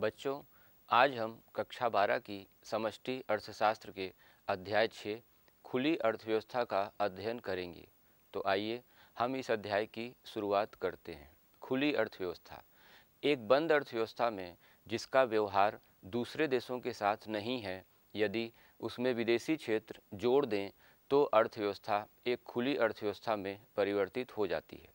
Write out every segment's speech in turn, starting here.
बच्चों आज हम कक्षा बारह की समष्टि अर्थशास्त्र के अध्याय छः खुली अर्थव्यवस्था का अध्ययन करेंगे तो आइए हम इस अध्याय की शुरुआत करते हैं खुली अर्थव्यवस्था एक बंद अर्थव्यवस्था में जिसका व्यवहार दूसरे देशों के साथ नहीं है यदि उसमें विदेशी क्षेत्र जोड़ दें तो अर्थव्यवस्था एक खुली अर्थव्यवस्था में परिवर्तित हो जाती है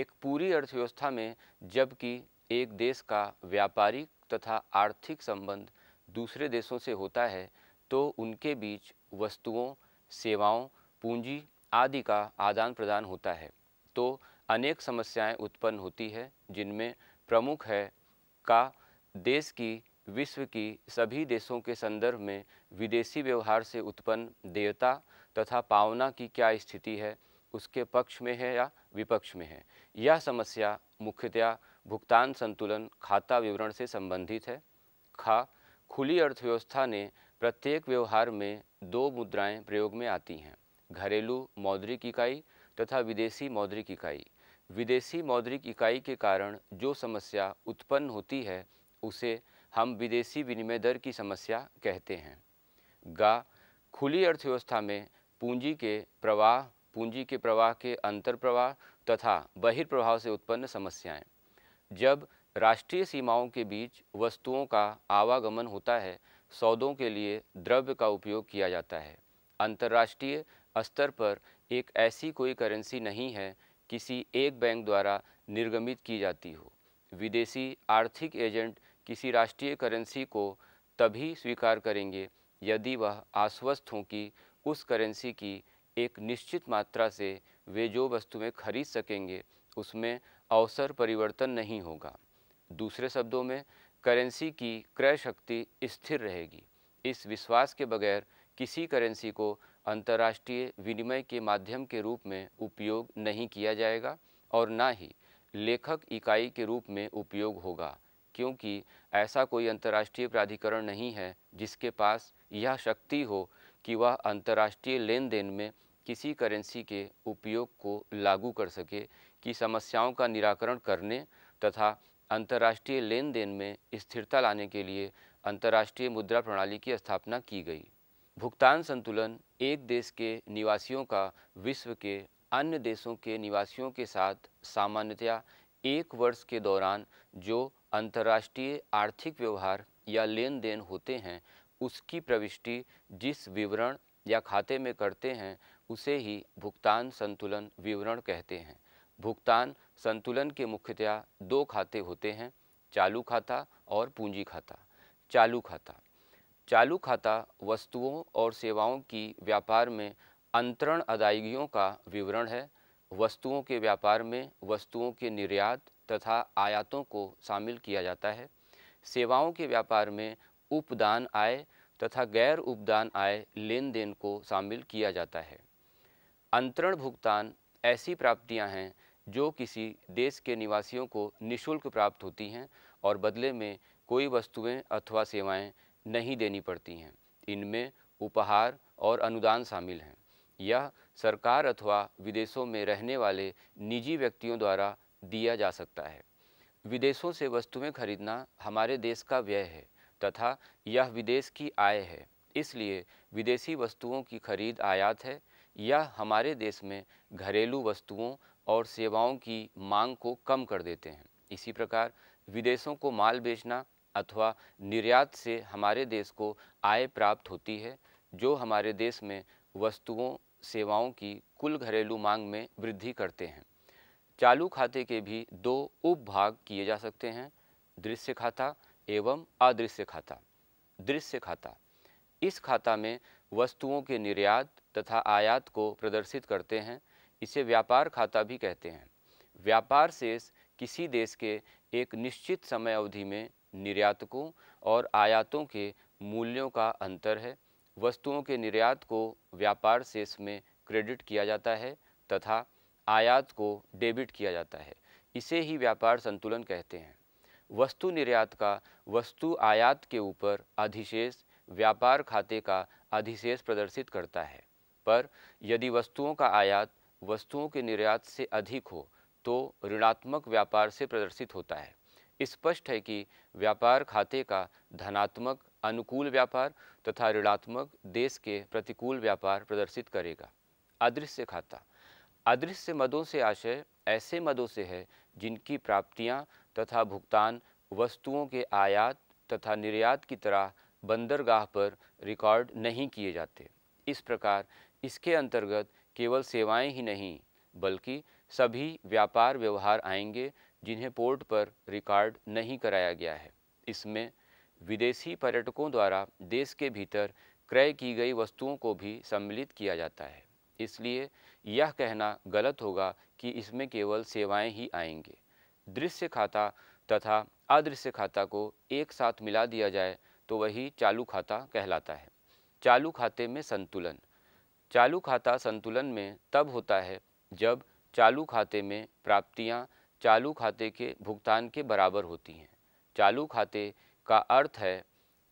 एक पूरी अर्थव्यवस्था में जबकि एक देश का व्यापारिक तथा आर्थिक संबंध दूसरे देशों से होता है तो उनके बीच वस्तुओं सेवाओं पूंजी आदि का आदान प्रदान होता है तो अनेक समस्याएं उत्पन्न होती है जिनमें प्रमुख है का देश की विश्व की सभी देशों के संदर्भ में विदेशी व्यवहार से उत्पन्न देवता तथा पावना की क्या स्थिति है उसके पक्ष में है या विपक्ष में है यह समस्या मुख्यतया भुगतान संतुलन खाता विवरण से संबंधित है खा खुली अर्थव्यवस्था ने प्रत्येक व्यवहार में दो मुद्राएं प्रयोग में आती हैं घरेलू मौद्रिक इकाई तथा विदेशी मौद्रिक इकाई विदेशी मौद्रिक इकाई के कारण जो समस्या उत्पन्न होती है उसे हम विदेशी विनिमय दर की समस्या कहते हैं गा खुली अर्थव्यवस्था में पूंजी के प्रवाह पूंजी के प्रवाह के अंतर प्रवाह तथा बहिर्प्रवाह से उत्पन्न समस्याएं जब राष्ट्रीय सीमाओं के बीच वस्तुओं का आवागमन होता है सौदों के लिए द्रव्य का उपयोग किया जाता है अंतर्राष्ट्रीय स्तर पर एक ऐसी कोई करेंसी नहीं है किसी एक बैंक द्वारा निर्गमित की जाती हो विदेशी आर्थिक एजेंट किसी राष्ट्रीय करेंसी को तभी स्वीकार करेंगे यदि वह आश्वस्त हों कि उस करेंसी की एक निश्चित मात्रा से वे जो वस्तुएं खरीद सकेंगे उसमें अवसर परिवर्तन नहीं होगा दूसरे शब्दों में करेंसी की क्रय शक्ति स्थिर रहेगी इस विश्वास के बगैर किसी करेंसी को अंतर्राष्ट्रीय विनिमय के माध्यम के रूप में उपयोग नहीं किया जाएगा और ना ही लेखक इकाई के रूप में उपयोग होगा क्योंकि ऐसा कोई अंतर्राष्ट्रीय प्राधिकरण नहीं है जिसके पास यह शक्ति हो कि वह अंतर्राष्ट्रीय लेन देन में किसी करेंसी के उपयोग को लागू कर सके की समस्याओं का निराकरण करने तथा अंतर्राष्ट्रीय लेन देन में स्थिरता लाने के लिए अंतर्राष्ट्रीय मुद्रा प्रणाली की स्थापना की गई भुगतान संतुलन एक देश के निवासियों का विश्व के अन्य देशों के निवासियों के साथ सामान्यतया एक वर्ष के दौरान जो अंतर्राष्ट्रीय आर्थिक व्यवहार या लेन देन होते हैं उसकी प्रविष्टि जिस विवरण या खाते में करते हैं उसे ही भुगतान संतुलन विवरण कहते हैं भुगतान संतुलन के मुख्यतया दो खाते होते हैं चालू खाता और पूंजी खाता चालू खाता चालू खाता वस्तुओं और सेवाओं की व्यापार में अंतरण अदायगियों का विवरण है वस्तुओं के व्यापार में वस्तुओं के निर्यात तथा आयातों को शामिल किया जाता है सेवाओं के व्यापार में उपदान आय तथा गैर उपदान आय लेन देन को शामिल किया जाता है अंतरण भुगतान ऐसी प्राप्तियां हैं जो किसी देश के निवासियों को निशुल्क प्राप्त होती हैं और बदले में कोई वस्तुएं अथवा सेवाएं नहीं देनी पड़ती हैं इनमें उपहार और अनुदान शामिल हैं यह सरकार अथवा विदेशों में रहने वाले निजी व्यक्तियों द्वारा दिया जा सकता है विदेशों से वस्तुएं खरीदना हमारे देश का व्यय है तथा यह विदेश की आय है इसलिए विदेशी वस्तुओं की खरीद आयात है यह हमारे देश में घरेलू वस्तुओं और सेवाओं की मांग को कम कर देते हैं इसी प्रकार विदेशों को माल बेचना अथवा निर्यात से हमारे देश को आय प्राप्त होती है जो हमारे देश में वस्तुओं सेवाओं की कुल घरेलू मांग में वृद्धि करते हैं चालू खाते के भी दो उपभाग किए जा सकते हैं दृश्य खाता एवं अदृश्य खाता दृश्य खाता इस खाता में वस्तुओं के निर्यात तथा आयात को प्रदर्शित करते हैं इसे व्यापार खाता भी कहते हैं व्यापार शेष किसी देश के एक निश्चित समय अवधि में निर्यातकों और आयातों के मूल्यों का अंतर है वस्तुओं के निर्यात को व्यापार शेष में क्रेडिट किया जाता है तथा आयात को डेबिट किया जाता है इसे ही व्यापार संतुलन कहते हैं वस्तु निर्यात का वस्तु आयात के ऊपर अधिशेष व्यापार खाते का अधिशेष प्रदर्शित करता है पर यदि वस्तुओं का आयात वस्तुओं के निर्यात से अधिक हो तो ऋणात्मक व्यापार से प्रदर्शित होता है स्पष्ट है कि व्यापार खाते का धनात्मक अनुकूल व्यापार तथा ऋणात्मक देश के प्रतिकूल व्यापार प्रदर्शित करेगा अदृश्य खाता अदृश्य मदों से आशय ऐसे मदों से है जिनकी प्राप्तियां तथा भुगतान वस्तुओं के आयात तथा निर्यात की तरह बंदरगाह पर रिकॉर्ड नहीं किए जाते इस प्रकार इसके अंतर्गत केवल सेवाएं ही नहीं बल्कि सभी व्यापार व्यवहार आएंगे जिन्हें पोर्ट पर रिकॉर्ड नहीं कराया गया है इसमें विदेशी पर्यटकों द्वारा देश के भीतर क्रय की गई वस्तुओं को भी सम्मिलित किया जाता है इसलिए यह कहना गलत होगा कि इसमें केवल सेवाएं ही आएंगे दृश्य खाता तथा अदृश्य खाता को एक साथ मिला दिया जाए तो वही चालू खाता कहलाता है चालू खाते में संतुलन चालू खाता संतुलन में तब होता है जब चालू खाते में प्राप्तियां चालू खाते के भुगतान के बराबर होती हैं चालू खाते का अर्थ है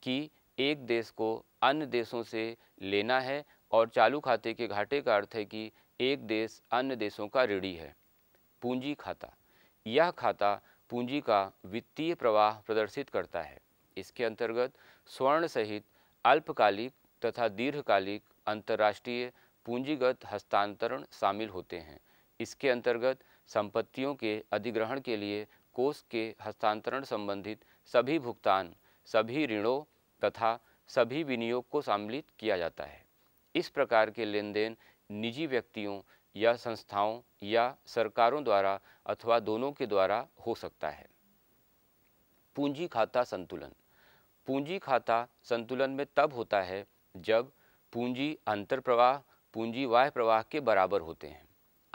कि एक देश को अन्य देशों से लेना है और चालू खाते के घाटे का अर्थ है कि एक देश अन्य देशों का ऋणी है पूंजी खाता यह खाता पूंजी का वित्तीय प्रवाह प्रदर्शित करता है इसके अंतर्गत स्वर्ण सहित अल्पकालिक तथा दीर्घकालिक अंतर्राष्ट्रीय पूंजीगत हस्तांतरण शामिल होते हैं इसके अंतर्गत संपत्तियों के अधिग्रहण के लिए कोष के हस्तांतरण संबंधित सभी भुगतान सभी ऋणों तथा सभी विनियोग को सम्मिलित किया जाता है इस प्रकार के लेन देन निजी व्यक्तियों या संस्थाओं या सरकारों द्वारा अथवा दोनों के द्वारा हो सकता है पूंजी खाता संतुलन पूंजी खाता संतुलन में तब होता है जब पूंजी अंतर प्रवाह पूंजी वाह प्रवाह के बराबर होते हैं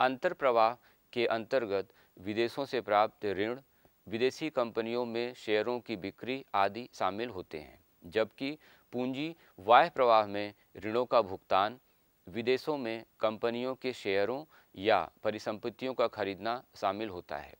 अंतर प्रवाह के अंतर्गत विदेशों से प्राप्त ऋण विदेशी कंपनियों में शेयरों की बिक्री आदि शामिल होते हैं जबकि पूंजी वाह प्रवाह में ऋणों का भुगतान विदेशों में कंपनियों के शेयरों या परिसंपत्तियों का खरीदना शामिल होता है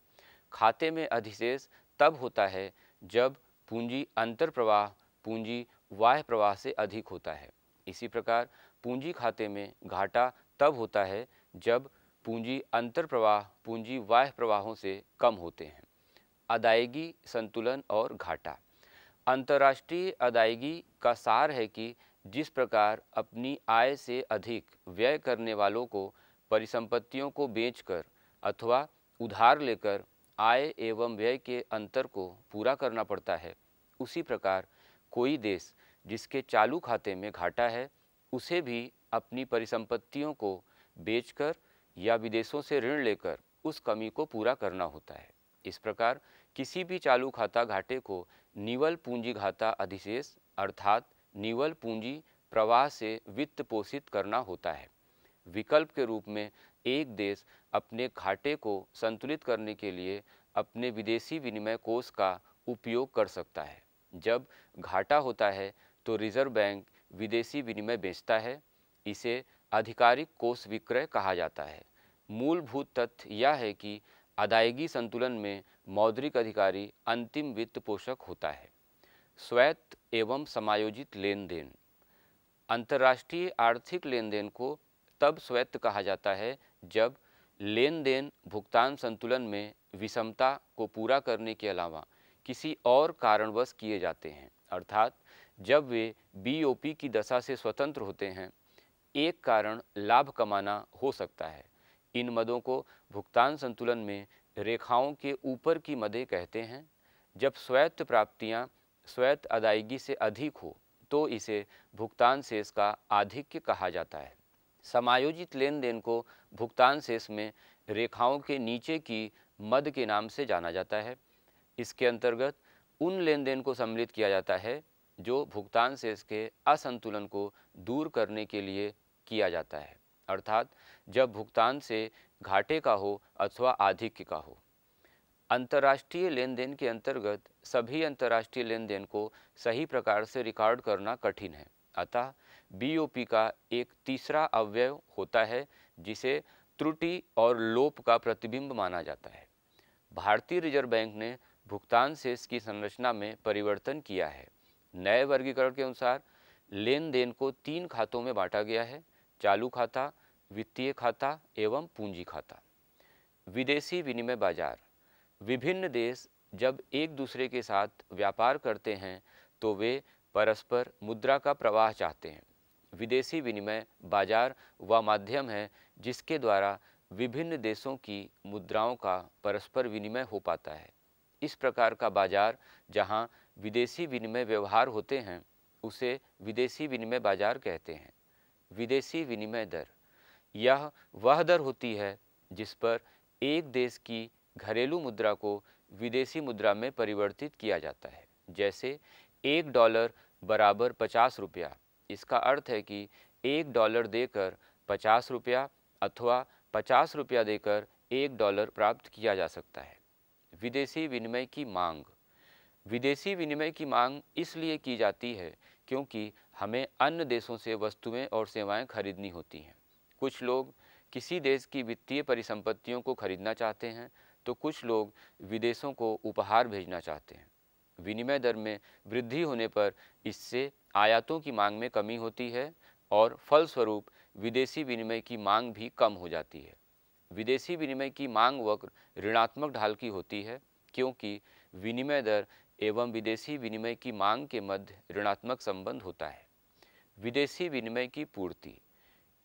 खाते में अधिशेष तब होता है जब पूंजी अंतर प्रवाह पूंजी वाह प्रवाह से अधिक होता है इसी प्रकार पूंजी खाते में घाटा तब होता है जब पूंजी अंतर प्रवाह पूंजी वाह प्रवाहों से कम होते हैं अदायगी संतुलन और घाटा अंतर्राष्ट्रीय अदायगी का सार है कि जिस प्रकार अपनी आय से अधिक व्यय करने वालों को परिसंपत्तियों को बेचकर अथवा उधार लेकर आय एवं व्यय के अंतर को पूरा करना पड़ता है उसी प्रकार कोई देश जिसके चालू खाते में घाटा है उसे भी अपनी परिसंपत्तियों को बेचकर या विदेशों से ऋण लेकर उस कमी को पूरा करना होता है इस प्रकार किसी भी चालू खाता घाटे को निवल पूंजी घाता अधिशेष अर्थात निवल पूंजी प्रवाह से वित्त पोषित करना होता है विकल्प के रूप में एक देश अपने घाटे को संतुलित करने के लिए अपने विदेशी विनिमय कोष का उपयोग कर सकता है जब घाटा होता है तो रिजर्व बैंक विदेशी विनिमय बेचता है इसे आधिकारिक कोष विक्रय कहा जाता है मूलभूत तथ्य यह है कि अदायगी संतुलन में मौद्रिक अधिकारी अंतिम वित्त पोषक होता है स्वैत एवं समायोजित लेन देन अंतर्राष्ट्रीय आर्थिक लेन देन को तब स्वैत कहा जाता है जब लेन देन भुगतान संतुलन में विषमता को पूरा करने के अलावा किसी और कारणवश किए जाते हैं अर्थात जब वे बीओपी की दशा से स्वतंत्र होते हैं एक कारण लाभ कमाना हो सकता है इन मदों को भुगतान संतुलन में रेखाओं के ऊपर की मदें कहते हैं जब स्वायत्त प्राप्तियां स्वायत्त अदायगी से अधिक हो तो इसे भुगतान शेष का आधिक्य कहा जाता है समायोजित लेन देन को भुगतान शेष में रेखाओं के नीचे की मद के नाम से जाना जाता है इसके अंतर्गत उन लेन देन को सम्मिलित किया जाता है जो भुगतान से के असंतुलन को दूर करने के लिए किया जाता है अर्थात जब भुगतान से घाटे का हो अथवा आधिक्य का हो अंतर्राष्ट्रीय लेन देन के अंतर्गत सभी अंतर्राष्ट्रीय लेन देन को सही प्रकार से रिकॉर्ड करना कठिन है अतः बी का एक तीसरा अवयव होता है जिसे त्रुटि और लोप का प्रतिबिंब माना जाता है भारतीय रिजर्व बैंक ने भुगतान शेष की संरचना में परिवर्तन किया है नए वर्गीकरण के अनुसार लेन देन को तीन खातों में बांटा गया है चालू खाता वित्तीय खाता एवं पूंजी खाता विदेशी विनिमय बाजार विभिन्न देश जब एक दूसरे के साथ व्यापार करते हैं तो वे परस्पर मुद्रा का प्रवाह चाहते हैं विदेशी विनिमय बाजार व माध्यम है जिसके द्वारा विभिन्न देशों की मुद्राओं का परस्पर विनिमय हो पाता है इस प्रकार का बाजार जहां विदेशी विनिमय व्यवहार होते हैं उसे विदेशी विनिमय बाजार कहते हैं विदेशी विनिमय दर यह वह दर होती है जिस पर एक देश की घरेलू मुद्रा को विदेशी मुद्रा में परिवर्तित किया जाता है जैसे एक डॉलर बराबर पचास रुपया इसका अर्थ है कि एक डॉलर देकर पचास रुपया अथवा पचास रुपया देकर एक डॉलर प्राप्त किया जा सकता है विदेशी विनिमय की मांग विदेशी विनिमय की मांग इसलिए की जाती है क्योंकि हमें अन्य देशों से वस्तुएं और सेवाएं खरीदनी होती हैं कुछ लोग किसी देश की वित्तीय परिसंपत्तियों को खरीदना चाहते हैं तो कुछ लोग विदेशों को उपहार भेजना चाहते हैं विनिमय दर में वृद्धि होने पर इससे आयातों की मांग में कमी होती है और फलस्वरूप विदेशी विनिमय की मांग भी कम हो जाती है विदेशी विनिमय की मांग वक्र ऋणात्मक ढाल की होती है क्योंकि विनिमय दर एवं विदेशी विनिमय की मांग के मध्य ऋणात्मक संबंध होता है विदेशी विनिमय की पूर्ति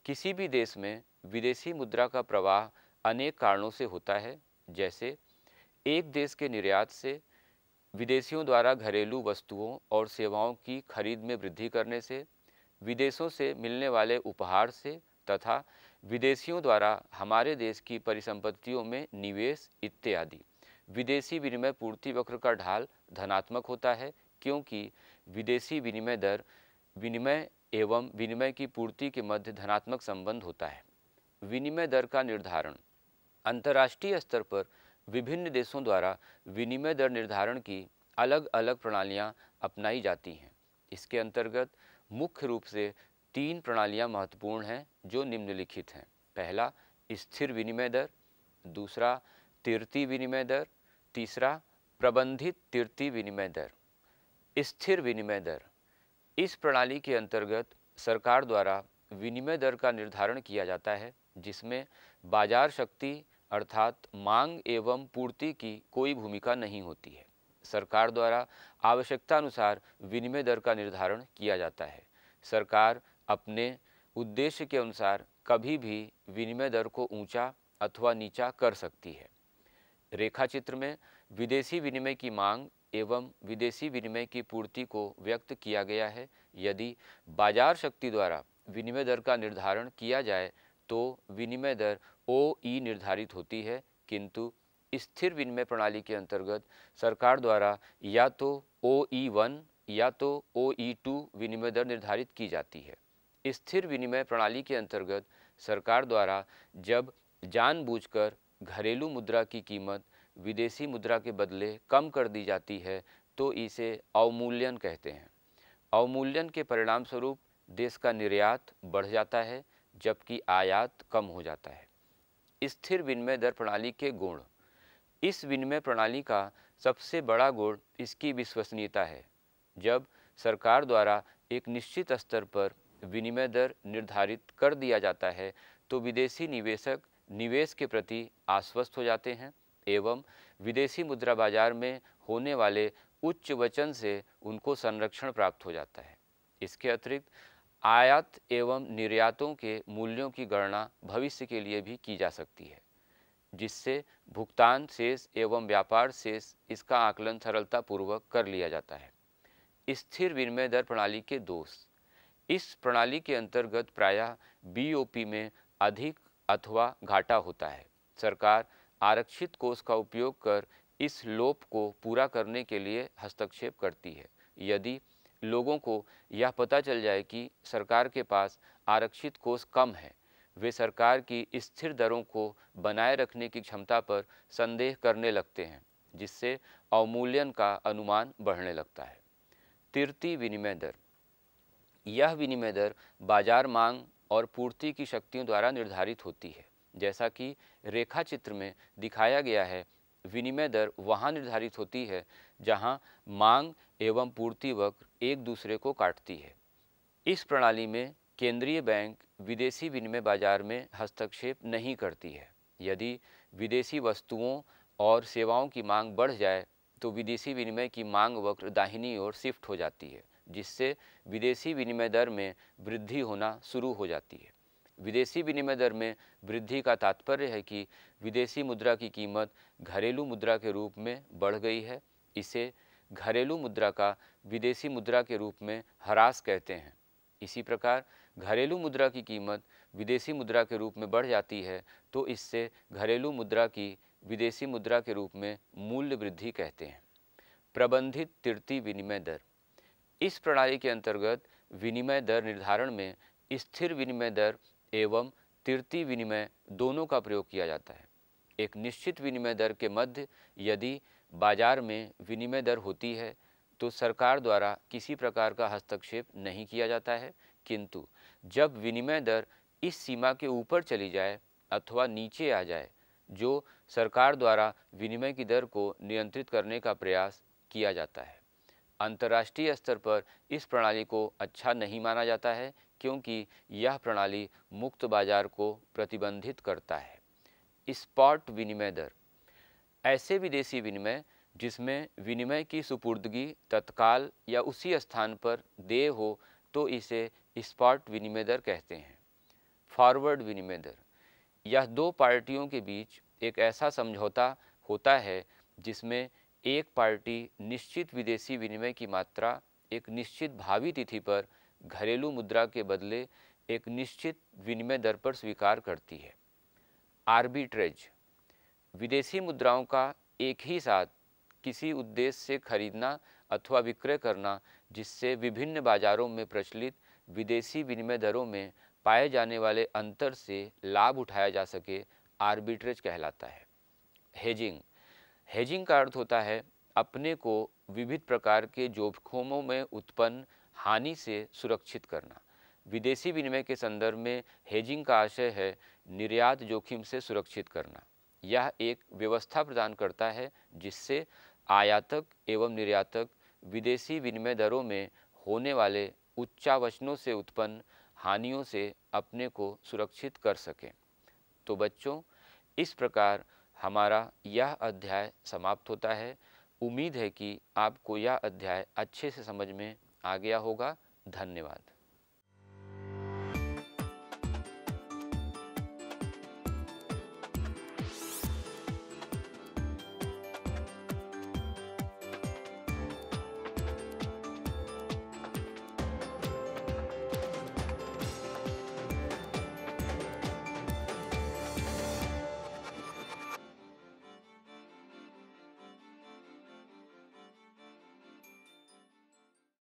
किसी भी देश में विदेशी मुद्रा का प्रवाह अनेक कारणों से होता है जैसे एक देश के निर्यात से विदेशियों द्वारा घरेलू वस्तुओं और सेवाओं की खरीद में वृद्धि करने से विदेशों से मिलने वाले उपहार से तथा विदेशियों द्वारा हमारे देश की परिसंपत्तियों में निवेश इत्यादि विदेशी विनिमय पूर्ति वक्र का ढाल धनात्मक होता है क्योंकि विदेशी विनिमय दर विनिमय एवं विनिमय की पूर्ति के मध्य धनात्मक संबंध होता है विनिमय दर का निर्धारण अंतर्राष्ट्रीय स्तर पर विभिन्न देशों द्वारा विनिमय दर निर्धारण की अलग अलग प्रणालियाँ अपनाई जाती हैं इसके अंतर्गत मुख्य रूप से तीन प्रणालियाँ महत्वपूर्ण हैं जो निम्नलिखित हैं पहला स्थिर विनिमय दर दूसरा तीर्थी विनिमय दर तीसरा प्रबंधित तीर्थी विनिमय दर स्थिर विनिमय दर इस प्रणाली के अंतर्गत सरकार द्वारा विनिमय दर का निर्धारण किया जाता है जिसमें बाजार शक्ति अर्थात मांग एवं पूर्ति की कोई भूमिका नहीं होती है सरकार द्वारा आवश्यकता अनुसार विनिमय दर का निर्धारण किया जाता है सरकार अपने उद्देश्य के अनुसार कभी भी विनिमय दर को ऊंचा अथवा नीचा कर सकती है रेखा चित्र में विदेशी विनिमय की मांग एवं विदेशी विनिमय की पूर्ति को व्यक्त किया गया है यदि बाजार शक्ति द्वारा विनिमय दर का निर्धारण किया जाए तो विनिमय दर ओ ई e निर्धारित होती है किंतु स्थिर विनिमय प्रणाली के अंतर्गत सरकार द्वारा या तो ओ ई e वन या तो ओ ई टू विनिमय दर निर्धारित की जाती है स्थिर विनिमय प्रणाली के अंतर्गत सरकार द्वारा जब जानबूझकर घरेलू मुद्रा की कीमत विदेशी मुद्रा के बदले कम कर दी जाती है तो इसे अवमूल्यन कहते हैं अवमूल्यन के परिणाम स्वरूप देश का निर्यात बढ़ जाता है जबकि आयात कम हो जाता है स्थिर विनिमय दर प्रणाली के गुण इस विनिमय प्रणाली का सबसे बड़ा गुण इसकी विश्वसनीयता है जब सरकार द्वारा एक निश्चित स्तर पर विनिमय दर निर्धारित कर दिया जाता है तो विदेशी निवेशक निवेश के प्रति आश्वस्त हो जाते हैं एवं विदेशी मुद्रा बाजार में होने वाले उच्च वचन से उनको संरक्षण प्राप्त हो जाता है इसके अतिरिक्त आयात एवं निर्यातों के मूल्यों की गणना भविष्य के लिए भी की जा सकती है जिससे भुगतान शेष एवं व्यापार शेष इसका आकलन सरलतापूर्वक कर लिया जाता है स्थिर विनिमय दर प्रणाली के दोष इस प्रणाली के अंतर्गत प्रायः बीओपी में अधिक अथवा घाटा होता है सरकार आरक्षित कोष का उपयोग कर इस लोप को पूरा करने के लिए हस्तक्षेप करती है यदि लोगों को यह पता चल जाए कि सरकार के पास आरक्षित कोष कम है वे सरकार की स्थिर दरों को बनाए रखने की क्षमता पर संदेह करने लगते हैं जिससे अवमूल्यन का अनुमान बढ़ने लगता है तिरती विनिमय दर यह विनिमय दर बाजार मांग और पूर्ति की शक्तियों द्वारा निर्धारित होती है जैसा कि रेखा चित्र में दिखाया गया है विनिमय दर वहाँ निर्धारित होती है जहाँ मांग एवं पूर्ति वक्र एक दूसरे को काटती है इस प्रणाली में केंद्रीय बैंक विदेशी विनिमय बाजार में हस्तक्षेप नहीं करती है यदि विदेशी वस्तुओं और सेवाओं की मांग बढ़ जाए तो विदेशी विनिमय की मांग वक्र दाहिनी ओर शिफ्ट हो जाती है जिससे विदेशी विनिमय दर में वृद्धि होना शुरू हो जाती है विदेशी विनिमय दर में वृद्धि का तात्पर्य है कि विदेशी मुद्रा की कीमत घरेलू मुद्रा के रूप में बढ़ गई है इसे घरेलू मुद्रा का विदेशी मुद्रा के रूप में ह्रास कहते हैं इसी प्रकार घरेलू मुद्रा की कीमत विदेशी मुद्रा के रूप में बढ़ जाती है तो इससे घरेलू मुद्रा की विदेशी मुद्रा के रूप में मूल्य वृद्धि कहते हैं प्रबंधित तृतीय विनिमय दर इस प्रणाली के अंतर्गत विनिमय दर निर्धारण में स्थिर विनिमय दर एवं तृतीय विनिमय दोनों का प्रयोग किया जाता है एक निश्चित विनिमय दर के मध्य यदि बाजार में विनिमय दर होती है तो सरकार द्वारा किसी प्रकार का हस्तक्षेप नहीं किया जाता है किंतु जब विनिमय दर इस सीमा के ऊपर चली जाए अथवा नीचे आ जाए जो सरकार द्वारा विनिमय की दर को नियंत्रित करने का प्रयास किया जाता है अंतर्राष्ट्रीय स्तर पर इस प्रणाली को अच्छा नहीं माना जाता है क्योंकि यह प्रणाली मुक्त बाजार को प्रतिबंधित करता है स्पॉट विनिमय दर ऐसे विदेशी विनिमय जिसमें विनिमय की सुपुर्दगी तत्काल या उसी स्थान पर देय हो तो इसे स्पॉट विनिमय दर कहते हैं फॉरवर्ड विनिमय दर यह दो पार्टियों के बीच एक ऐसा समझौता होता है जिसमें एक पार्टी निश्चित विदेशी विनिमय की मात्रा एक निश्चित भावी तिथि पर घरेलू मुद्रा के बदले एक निश्चित विनिमय दर पर स्वीकार करती है आर्बिट्रेज विदेशी मुद्राओं का एक ही साथ किसी उद्देश्य से खरीदना अथवा विक्रय करना जिससे विभिन्न बाजारों में प्रचलित विदेशी विनिमय दरों में पाए जाने वाले अंतर से लाभ उठाया जा सके आर्बिट्रेज कहलाता है हेजिंग हेजिंग का अर्थ होता है अपने को विविध प्रकार के जोखिमों में उत्पन्न हानि से सुरक्षित करना विदेशी विनिमय के संदर्भ में हेजिंग का आशय है निर्यात जोखिम से सुरक्षित करना यह एक व्यवस्था प्रदान करता है जिससे आयातक एवं निर्यातक विदेशी विनिमय दरों में होने वाले उच्चावचनों से उत्पन्न हानियों से अपने को सुरक्षित कर सकें तो बच्चों इस प्रकार हमारा यह अध्याय समाप्त होता है उम्मीद है कि आपको यह अध्याय अच्छे से समझ में आ गया होगा धन्यवाद